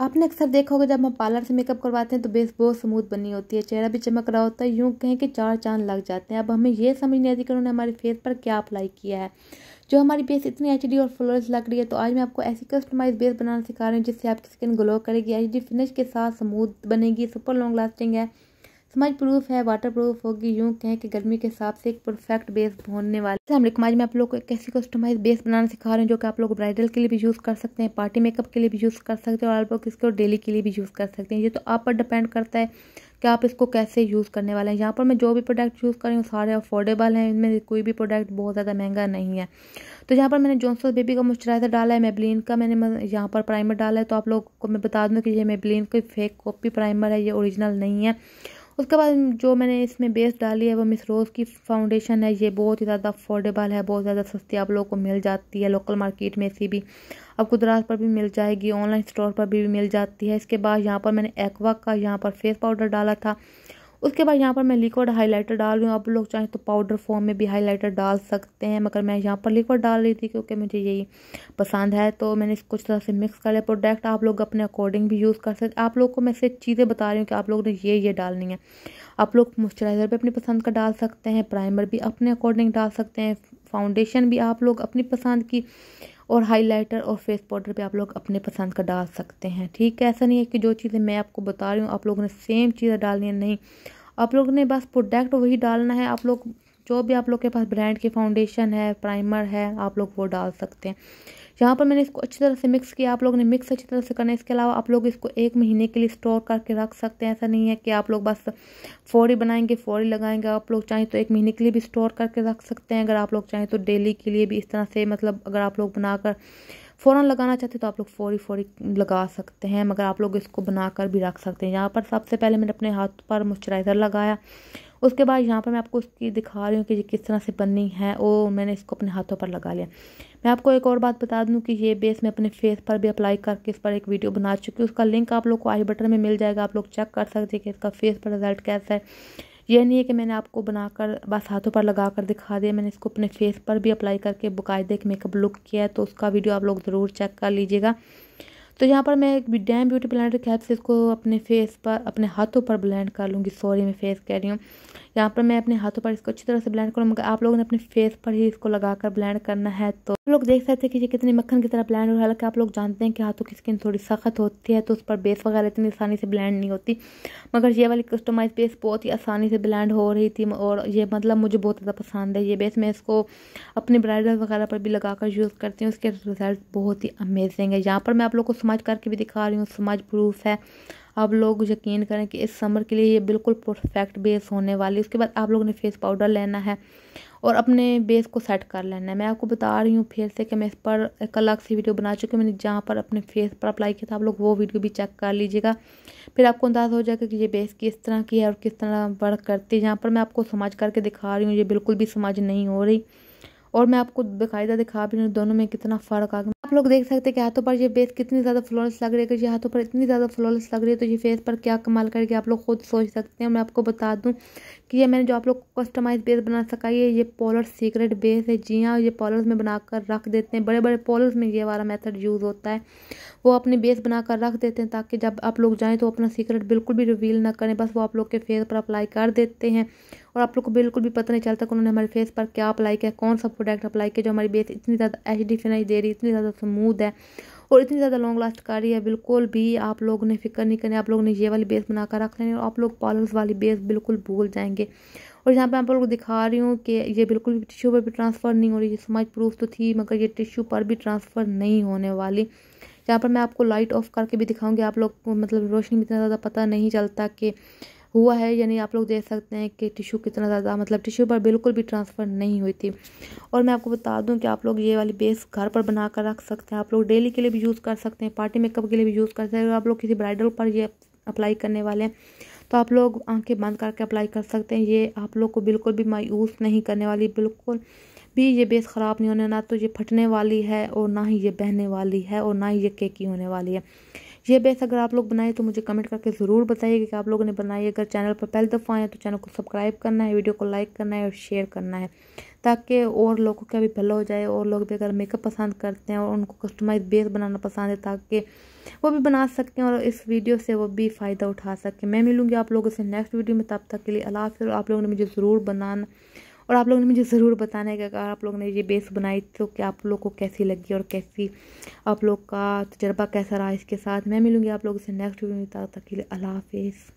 आपने अक्सर देखा होगा जब हम पार्लर से मेकअप करवाते हैं तो बेस बहुत स्मूथ बनी होती है चेहरा भी चमक रहा होता है यूँ कहें कि चार चांद लग जाते हैं अब हमें यह समझ नहीं आती कि उन्होंने हमारे फेस पर क्या अप्लाई किया है जो हमारी बेस इतनी एच और फ्लोरेस लग रही है तो आज मैं आपको ऐसी कस्टमाइज बेस बनाना सिखा रहा हूँ जिससे आपकी स्किन ग्लो करेगी एच फिनिश के साथ स्मूथ बनेगी सुपर लॉन्ग लास्टिंग है समाज प्रूफ है वाटर प्रूफ होगी यूँ कहें कि गर्मी के हिसाब से एक परफेक्ट बेस भूनने वाला हम रिकमाज में आप लोग को एक ऐसी कस्टमाइज बेस बनाना सिखा रहे हैं जो कि आप लोग ब्राइडल के लिए भी यूज़ कर सकते हैं पार्टी मेकअप के लिए भी यूज़ कर सकते हैं और आप लोग इसको डेली के लिए भी यूज़ कर सकते हैं ये तो आप पर डिपेंड करता है कि आप इसको कैसे यूज़ करने वाले हैं यहाँ पर मैं जो भी प्रोडक्ट यूज़ कर रही हूँ सारे अफोर्डेबल हैं इनमें कोई भी प्रोडक्ट बहुत ज़्यादा महंगा नहीं है तो यहाँ पर मैंने जॉनसन बेबी का मॉइस्चराइज़र डाला है मेबलिन का मैंने यहाँ पर प्राइमर डाला है तो आप लोग को मैं बता दूँ कि ये मेबलिन कोई फेक कॉपी प्राइमर है ये ओरिजिनल नहीं है उसके बाद जो मैंने इसमें बेस डाली है वो मिस रोज़ की फाउंडेशन है ये बहुत ही ज़्यादा अफोर्डेबल है बहुत ज़्यादा सस्ती आप लोगों को मिल जाती है लोकल मार्केट में सी भी आपको दराज पर भी मिल जाएगी ऑनलाइन स्टोर पर भी मिल जाती है इसके बाद यहाँ पर मैंने एक्वा का यहाँ पर फेस पाउडर डाला था उसके बाद यहाँ पर मैं लिक्विड हाइलाइटर डाल रही हूँ आप लोग चाहें तो पाउडर फॉर्म में भी हाइलाइटर डाल सकते हैं मगर मैं यहाँ पर लिक्विड डाल रही थी क्योंकि मुझे यही पसंद है तो मैंने इसको कुछ तरह से मिक्स कर लिया प्रोडक्ट आप लोग अपने अकॉर्डिंग भी यूज़ कर सकते आप लोग को मैं सिर्फ चीज़ें बता रही हूँ कि आप लोग ने ये ये डालनी है आप लोग मॉइस्चराइज़र भी अपनी पसंद का डाल सकते हैं प्राइमर भी अपने अकॉर्डिंग डाल सकते हैं फाउंडेशन भी आप लोग अपनी पसंद की और हाइलाइटर और फेस पाउडर भी आप लोग अपने पसंद का डाल सकते हैं ठीक है ऐसा नहीं है कि जो चीज़ें मैं आपको बता रही हूँ आप लोगों ने सेम चीज़ें डालनी है नहीं आप लोगों ने बस प्रोडक्ट वही डालना है आप लोग जो भी आप लोग के पास ब्रांड के फाउंडेशन है प्राइमर है आप लोग वो डाल सकते हैं यहाँ पर मैंने इसको अच्छी तरह से मिक्स किया आप लोग ने मिक्स अच्छी तरह से करना है इसके अलावा आप लोग इसको एक महीने के लिए स्टोर करके रख सकते हैं ऐसा नहीं है कि आप लोग बस फौरी बनाएंगे फौरी लगाएंगे आप लोग चाहें तो एक महीने के लिए भी स्टोर करके रख सकते हैं अगर आप लोग चाहें तो डेली के लिए भी इस तरह से मतलब अगर आप लोग बनाकर फ़ौरन लगाना चाहते तो आप लोग फौरी फौरी लगा सकते हैं मगर आप लोग इसको बनाकर भी रख सकते हैं यहाँ पर सबसे पहले मैंने अपने हाथ पर मॉइस्चराइज़र लगाया उसके बाद यहाँ पर मैं आपको उसकी दिखा रही हूँ कि ये किस तरह से बनी है ओ मैंने इसको अपने हाथों पर लगा लिया मैं आपको एक और बात बता दूँ कि ये बेस मैं अपने फेस पर भी अप्लाई करके इस पर एक वीडियो बना चुकी हूँ उसका लिंक आप लोग को आई बटन में मिल जाएगा आप लोग चेक कर सकते हैं कि इसका फेस पर रिजल्ट कैसा है यह नहीं है कि मैंने आपको बनाकर बस हाथों पर लगा कर दिखा दिया मैंने इसको अपने फेस पर भी अप्लाई करके बाकायदे एक मेकअप लुक किया है तो उसका वीडियो आप लोग ज़रूर चेक कर लीजिएगा तो यहाँ पर मैं एक डैम ब्यूटी ब्लेंडर के से इसको अपने फेस पर अपने हाथों पर ब्लैंड कर लूँगी सॉरी मैं फेस कह रही हूँ यहाँ पर मैं अपने हाथों पर इसको अच्छी तरह से ब्लेंड मगर आप लोगों ने अपने फेस पर ही इसको लगाकर ब्लैंड करना है तो आप लोग देख सकते हैं कि ये कितने मक्खन की तरह ब्लैंड हो हालांकि आप लोग जानते हैं कि हाथों की स्किन थोड़ी सख्त होती है तो उस पर बेस वगैरह इतनी आसानी से ब्लैंड नहीं होती मगर ये वाली कस्टमाइज बेस बहुत ही आसानी से ब्लैंड हो रही थी और ये मतलब मुझे बहुत ज़्यादा पसंद है ये बेस मैं इसको अपने ब्राइडल वगैरह पर भी लगाकर यूज़ करती हूँ इसके रिजल्ट बहुत ही अमेजिंग है यहाँ पर मैं आप लोग को समाज करके भी दिखा रही हूँ समाज प्रूफ है आप लोग यकीन करें कि इस समर के लिए ये बिल्कुल परफेक्ट बेस होने वाली है उसके बाद आप लोगों ने फेस पाउडर लेना है और अपने बेस को सेट कर लेना है मैं आपको बता रही हूँ फिर से कि मैं इस पर एक अलग सी वीडियो बना चुकी हूँ मैंने जहाँ पर अपने फेस पर अप्लाई किया था आप लोग वो वीडियो भी चेक कर लीजिएगा फिर आपको अंदाज़ा हो जाएगा कि ये बेस किस तरह की है और किस तरह वर्क करती है जहाँ पर मैं आपको समझ करके दिखा रही हूँ ये बिल्कुल भी समझ नहीं हो रही और मैं आपको बाकायदा दिखा भी रही हूँ दोनों में कितना फ़र्क आ गया आप लोग देख सकते हैं कि हाथों पर ये बेस कितनी ज़्यादा फ्लॉलेस लग रही है अगर ये हाथों पर इतनी ज़्यादा फ्लॉलेस लग रही है तो ये फेस पर क्या कमाल करके आप लोग खुद सोच सकते हैं मैं आपको बता दूं कि ये मैंने जो आप लोग कस्टमाइज बेस बना सका है ये पॉलर सीक्रेट बेस है जी हाँ ये पॉलर्स में बनाकर रख देते हैं बड़े बड़े पॉलर्स में ये वाला मेथड यूज़ होता है वो अपनी बेस बनाकर रख देते हैं ताकि जब आप लोग जाएँ तो अपना सीक्रेट बिल्कुल भी रिवील ना करें बस वो आप लोग के फेस पर अप्लाई कर देते हैं और आप लोग को बिल्कुल भी पता नहीं चलता कि उन्होंने हमारे फेस पर क्या अप्लाई किया कौन सा प्रोडक्ट अप्लाई किया जो हमारी बेस इतनी ज़्यादा एच डी फिनाई दे रही है इतनी ज़्यादा स्मूद है और इतनी ज़्यादा लॉन्ग लास्ट कर रही है बिल्कुल भी आप लोग ने फिक्र नहीं करनी आप लोग ने ये वाली बेस बना कर रख लेनी और आप लोग पार्लर्स वाली बेस बिल्कुल भूल जाएंगे और यहाँ पे आप लोग दिखा रही हूँ कि ये बिल्कुल भी टिश्यू पर भी ट्रांसफ़र नहीं हो रही ये समाज प्रूफ तो थी मगर ये टिश्यू पर भी ट्रांसफ़र नहीं होने वाली यहाँ पर मैं आपको लाइट ऑफ करके भी दिखाऊंगी आप लोग को मतलब रोशनी में इतना ज़्यादा पता नहीं चलता कि हुआ है यानी आप लोग देख सकते हैं कि टिशू कितना ज़्यादा मतलब टिशू पर बिल्कुल भी ट्रांसफ़र नहीं हुई थी और मैं आपको बता दूं कि आप लोग ये वाली बेस घर पर बना कर रख सकते हैं आप लोग डेली के लिए भी यूज़ कर सकते हैं पार्टी मेकअप के लिए भी यूज़ कर सकते हैं आप लोग किसी ब्राइडल पर ये अप्लाई करने वाले हैं तो आप लोग आँखें बंद करके अप्लाई कर सकते हैं ये आप लोग को बिल्कुल भी मायूस नहीं करने वाली बिल्कुल भी ये बेस ख़राब नहीं होने ना तो ये फटने वाली है और ना ही ये बहने वाली है और ना ही ये केकी होने वाली है ये बेस अगर आप लोग बनाए तो मुझे कमेंट करके ज़रूर बताइएगा कि आप लोगों ने बनाई अगर चैनल पर पहली दफ़ा आए तो चैनल को सब्सक्राइब करना है वीडियो को लाइक करना है और शेयर करना है ताकि और लोगों का भी भला हो जाए और लोग भी अगर मेकअप पसंद करते हैं और उनको कस्टमाइज बेस बनाना पसंद है ताकि वो भी बना सकें और इस वीडियो से वो भी फ़ायदा उठा सकें मैं मिलूँगी आप लोगों से नेक्स्ट वीडियो में तब तक के लिए अला आप लोगों ने मुझे ज़रूर बनाना और आप लोग ने मुझे ज़रूर बताना है कि अगर आप लोग ने ये बेस बनाई तो क्या आप लोग को कैसी लगी और कैसी आप लोग का तजर्बा कैसा रहा इसके साथ मैं मिलूँगी आप लोगों से नेक्स्ट वीडियो में तक के लिए अल्लाह हाफिज़